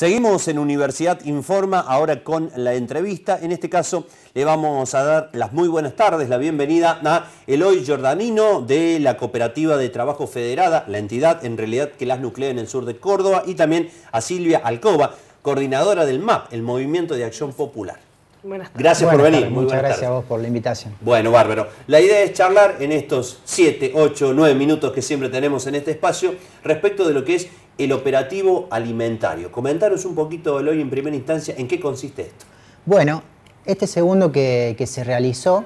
Seguimos en Universidad Informa ahora con la entrevista. En este caso le vamos a dar las muy buenas tardes, la bienvenida a Eloy Jordanino de la Cooperativa de Trabajo Federada, la entidad en realidad que las nuclea en el sur de Córdoba, y también a Silvia Alcoba, coordinadora del MAP, el Movimiento de Acción Popular. Buenas tardes. Gracias por venir. muchas gracias a vos por la invitación. Bueno, bárbaro. La idea es charlar en estos 7, 8, 9 minutos que siempre tenemos en este espacio respecto de lo que es el operativo alimentario. Comentaros un poquito, hoy en primera instancia, ¿en qué consiste esto? Bueno, este segundo que, se realizó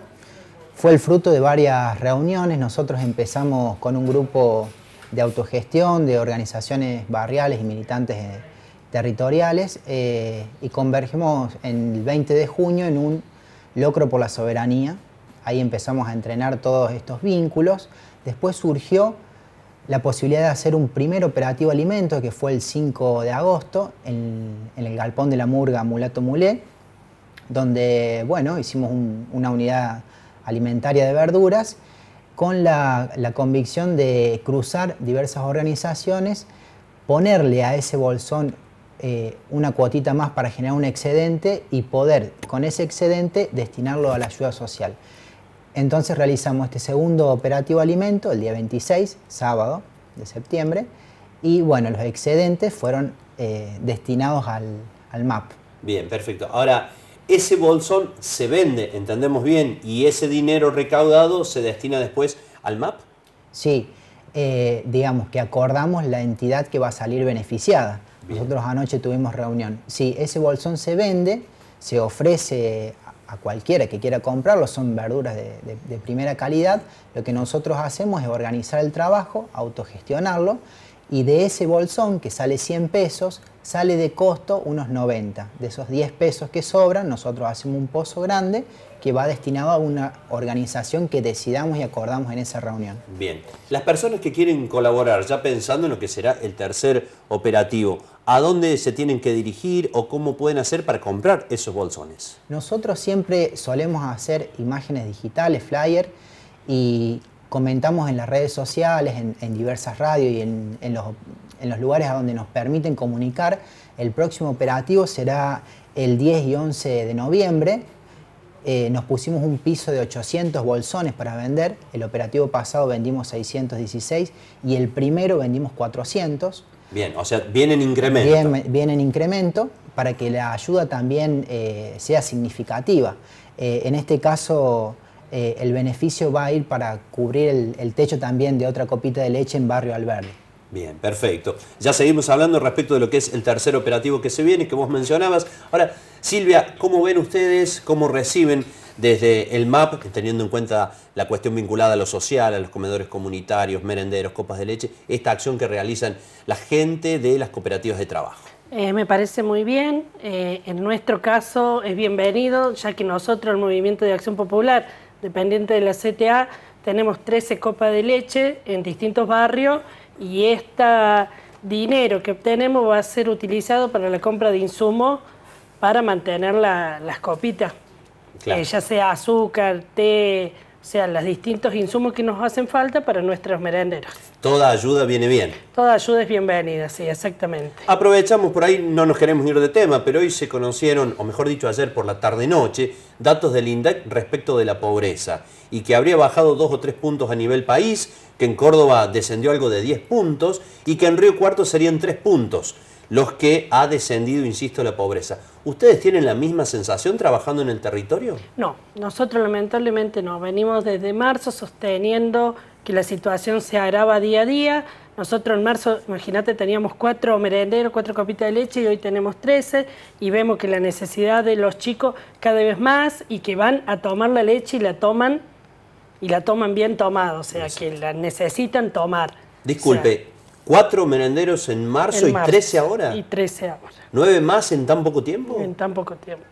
fue el fruto de varias reuniones. Nosotros empezamos con un grupo de autogestión, de organizaciones barriales y militantes eh, territoriales, eh, y convergimos en el 20 de junio en un locro por la soberanía. Ahí empezamos a entrenar todos estos vínculos. Después surgió la posibilidad de hacer un primer operativo alimento, que fue el 5 de agosto, en, el galpón de la murga Mulato Mulé, donde bueno, hicimos una unidad alimentaria de verduras con la, convicción de cruzar diversas organizaciones, ponerle a ese bolsón eh, una cuotita más para generar un excedente y poder con ese excedente destinarlo a la ayuda social. Entonces realizamos este segundo operativo alimento el día 26, sábado de septiembre, y bueno, los excedentes fueron eh, destinados al, al MAP. Bien, perfecto. Ahora, ese bolsón se vende, entendemos bien, y ese dinero recaudado se destina después al MAP. Sí, eh, digamos que acordamos la entidad que va a salir beneficiada. Nosotros anoche tuvimos reunión. Sí, ese bolsón se vende, se ofrece a cualquiera que quiera comprarlo, son verduras de, primera calidad. Lo que nosotros hacemos es organizar el trabajo, autogestionarlo y de ese bolsón que sale 100 pesos, sale de costo unos 90. De esos 10 pesos que sobran, nosotros hacemos un pozo grande que va destinado a una organización que decidamos y acordamos en esa reunión. Bien, las personas que quieren colaborar, ya pensando en lo que será el tercer operativo, ¿a dónde se tienen que dirigir o cómo pueden hacer para comprar esos bolsones? Nosotros siempre solemos hacer imágenes digitales, flyer, y comentamos en las redes sociales, en, diversas radios y en los lugares a donde nos permiten comunicar. El próximo operativo será el 10 y 11 de noviembre eh, nos pusimos un piso de 800 bolsones para vender, el operativo pasado vendimos 616 y el primero vendimos 400. Bien, o sea, viene en incremento. Bien, viene en incremento para que la ayuda también eh, sea significativa. Eh, en este caso, el beneficio va a ir para cubrir el, techo también de otra copita de leche en Barrio Alberdi. Bien, perfecto. Ya seguimos hablando respecto de lo que es el tercer operativo que se viene, que vos mencionabas. Ahora, Silvia, ¿cómo ven ustedes, cómo reciben desde el MAP, teniendo en cuenta la cuestión vinculada a lo social, a los comedores comunitarios, merenderos, copas de leche, esta acción que realizan la gente de las cooperativas de trabajo? Eh, me parece muy bien. Eh, en nuestro caso es bienvenido, ya que nosotros, el Movimiento de Acción Popular, dependiente de la CTA, tenemos 13 copas de leche en distintos barrios y este dinero que obtenemos va a ser utilizado para la compra de insumos para mantener las copitas, eh, ya sea azúcar, té, o sea, los distintos insumos que nos hacen falta para nuestros merenderos. Toda ayuda viene bien. Toda ayuda es bienvenida, sí, exactamente. Aprovechamos, por ahí no nos queremos ir de tema, pero hoy se conocieron, o mejor dicho, ayer por la tarde-noche, datos del INDEC respecto de la pobreza y que habría bajado dos o tres puntos a nivel país, que en Córdoba descendió algo de 10 puntos y que en Río Cuarto serían tres puntos los que ha descendido, insisto, la pobreza. ¿Ustedes tienen la misma sensación trabajando en el territorio? No, nosotros lamentablemente no. Venimos desde marzo sosteniendo que la situación se agrava día a día. Nosotros en marzo, imagínate, teníamos cuatro merenderos, cuatro copitas de leche y hoy tenemos trece y vemos que la necesidad de los chicos cada vez más y que van a tomar la leche y la toman y la toman bien tomada, o sea, que la necesitan tomar. Disculpe, Cuatro merenderos en marzo, y trece ahora. Y trece ahora. ¿Nueve más en tan poco tiempo? En tan poco tiempo.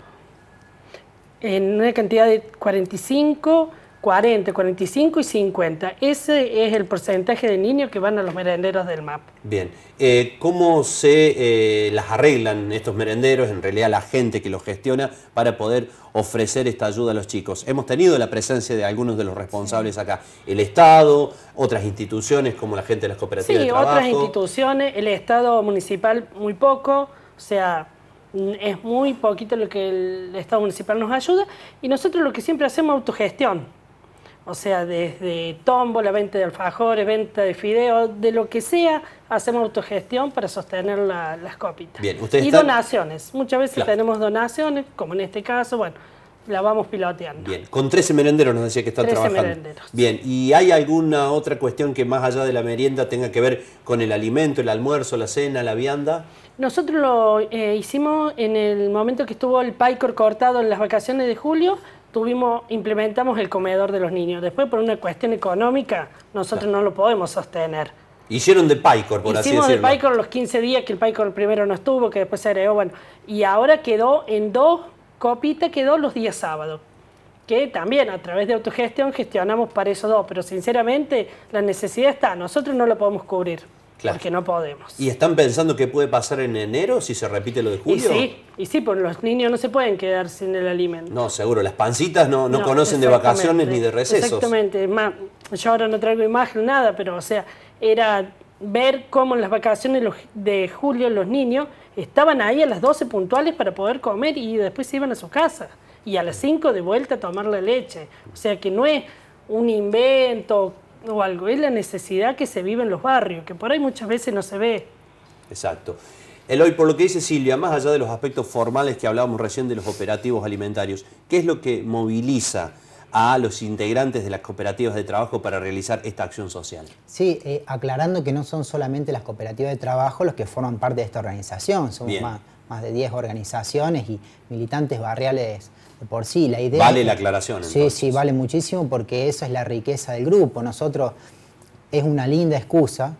En una cantidad de 45 40, 45 y 50. Ese es el porcentaje de niños que van a los merenderos del MAP. Bien, eh, ¿cómo se eh, las arreglan estos merenderos, en realidad la gente que los gestiona, para poder ofrecer esta ayuda a los chicos? Hemos tenido la presencia de algunos de los responsables acá, el Estado, otras instituciones como la gente de las cooperativas sí, otras instituciones, el Estado municipal muy poco, o sea, es muy poquito lo que el Estado municipal nos ayuda y nosotros lo que siempre hacemos es autogestión. O sea, desde tombo, la venta de alfajores, venta de fideos, de lo que sea, hacemos autogestión para sostener las copitas. y donaciones. Muchas veces tenemos donaciones, como en este caso, bueno, la vamos piloteando. Bien, con 13 merenderos nos decía que están 13 trabajando. Merenderos. Bien, ¿y hay alguna otra cuestión que más allá de la merienda tenga que ver con el alimento, el almuerzo, la cena, la vianda? Nosotros lo eh, hicimos en el momento que estuvo el PyCor cortado en las vacaciones de julio, tuvimos, implementamos el comedor de los niños. Después, por una cuestión económica, nosotros no lo podemos sostener. Hicieron de PyCor, por Hicimos así decirlo. Hicimos de PyCor los 15 días, que el PyCor primero no estuvo, que después se agregó, bueno. Y ahora quedó en dos copitas, quedó los días sábados. Que también a través de autogestión gestionamos para esos dos, pero sinceramente la necesidad está, nosotros no lo podemos cubrir. Porque no podemos. ¿Y están pensando qué puede pasar en enero si se repite lo de julio? Y sí, y sí, porque los niños no se pueden quedar sin el alimento. No, seguro, las pancitas no, no, conocen de vacaciones ni de recesos. Exactamente, yo ahora no traigo imagen, nada, pero o sea, era ver cómo en las vacaciones de julio los niños estaban ahí a las 12 puntuales para poder comer y después se iban a su casa. Y a las 5 de vuelta a tomar la leche. O sea que no es un invento o algo, es la necesidad que se vive en los barrios, que por ahí muchas veces no se ve. Exacto. Eloy, por lo que dice Silvia, más allá de los aspectos formales que hablábamos recién de los operativos alimentarios, ¿qué es lo que moviliza a los integrantes de las cooperativas de trabajo para realizar esta acción social. Sí, eh, aclarando que no son solamente las cooperativas de trabajo los que forman parte de esta organización, son más, más, de 10 organizaciones y militantes barriales por sí, la idea... Vale la aclaración. Sí, sí, vale muchísimo porque esa es la riqueza del grupo. Nosotros es una linda excusa,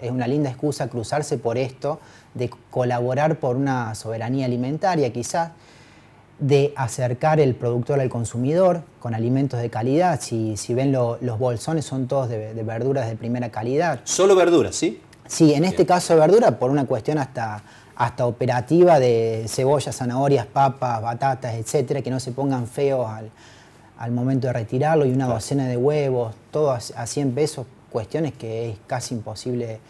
es una linda excusa cruzarse por esto, de colaborar por una soberanía alimentaria quizás, de acercar el productor al consumidor con alimentos de calidad. Si, ven los bolsones son todos de, verduras de primera calidad. Solo verduras, ¿sí? Sí, en este caso de verdura por una cuestión hasta hasta operativa de cebollas, zanahorias, papas, batatas, etcétera, que no se pongan feos al, momento de retirarlo y una docena de huevos, todo a, 100 pesos, cuestiones que es casi imposible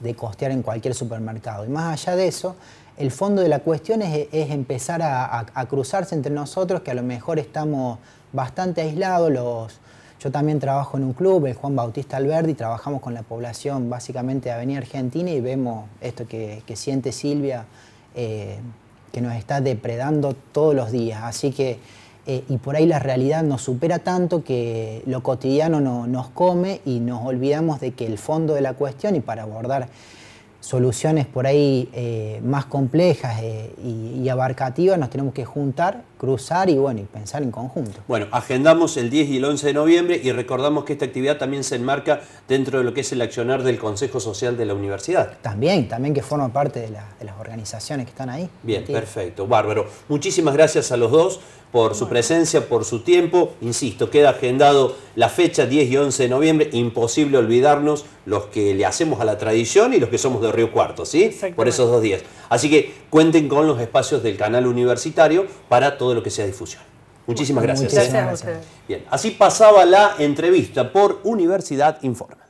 de costear en cualquier supermercado. Y más allá de eso, el fondo de la cuestión es, empezar a, a, cruzarse entre nosotros, que a lo mejor estamos bastante aislados, los, yo también trabajo en un club, el Juan Bautista Alberdi, trabajamos con la población básicamente de Avenida Argentina y vemos esto que, siente Silvia, eh, que nos está depredando todos los días. Así que, eh, y por ahí la realidad nos supera tanto que lo cotidiano nos come y nos olvidamos de que el fondo de la cuestión y para abordar soluciones por ahí eh, más complejas eh, y, abarcativas, nos tenemos que juntar, cruzar y bueno, y pensar en conjunto. Bueno, agendamos el 10 y el 11 de noviembre y recordamos que esta actividad también se enmarca dentro de lo que es el accionar del Consejo Social de la Universidad. También, también que forma parte de, de las organizaciones que están ahí. Bien, perfecto, bárbaro. Muchísimas gracias a los dos por su presencia, por su tiempo. Insisto, queda agendado la fecha 10 y 11 de noviembre. Imposible olvidarnos los que le hacemos a la tradición y los que somos de Río Cuarto, ¿sí? Por esos dos días. Así que cuenten con los espacios del canal universitario para todo lo que sea difusión. Muchísimas gracias. a gracias. Bien, así pasaba la entrevista por Universidad Informa.